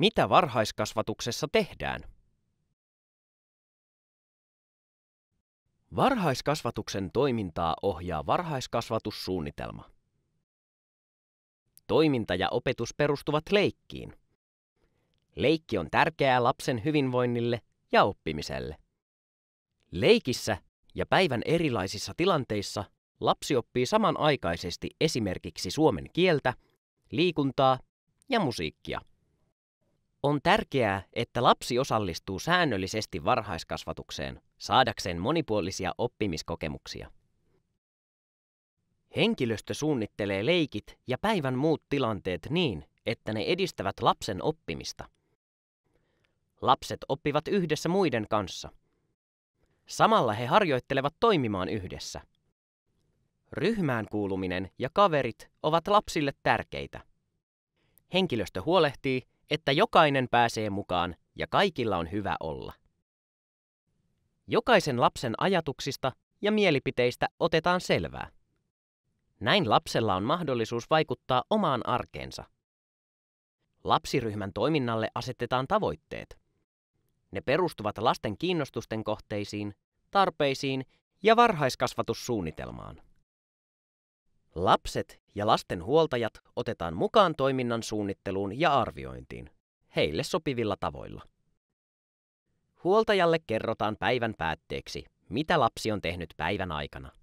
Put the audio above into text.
Mitä varhaiskasvatuksessa tehdään? Varhaiskasvatuksen toimintaa ohjaa varhaiskasvatussuunnitelma. Toiminta ja opetus perustuvat leikkiin. Leikki on tärkeää lapsen hyvinvoinnille ja oppimiselle. Leikissä ja päivän erilaisissa tilanteissa lapsi oppii samanaikaisesti esimerkiksi suomen kieltä, liikuntaa ja musiikkia. On tärkeää, että lapsi osallistuu säännöllisesti varhaiskasvatukseen saadakseen monipuolisia oppimiskokemuksia. Henkilöstö suunnittelee leikit ja päivän muut tilanteet niin, että ne edistävät lapsen oppimista. Lapset oppivat yhdessä muiden kanssa. Samalla he harjoittelevat toimimaan yhdessä. Ryhmään kuuluminen ja kaverit ovat lapsille tärkeitä. Henkilöstö huolehtii, että jokainen pääsee mukaan ja kaikilla on hyvä olla. Jokaisen lapsen ajatuksista ja mielipiteistä otetaan selvää. Näin lapsella on mahdollisuus vaikuttaa omaan arkeensa. Lapsiryhmän toiminnalle asetetaan tavoitteet. Ne perustuvat lasten kiinnostusten kohteisiin, tarpeisiin ja varhaiskasvatussuunnitelmaan. Lapset ja lasten huoltajat otetaan mukaan toiminnan suunnitteluun ja arviointiin, heille sopivilla tavoilla. Huoltajalle kerrotaan päivän päätteeksi, mitä lapsi on tehnyt päivän aikana.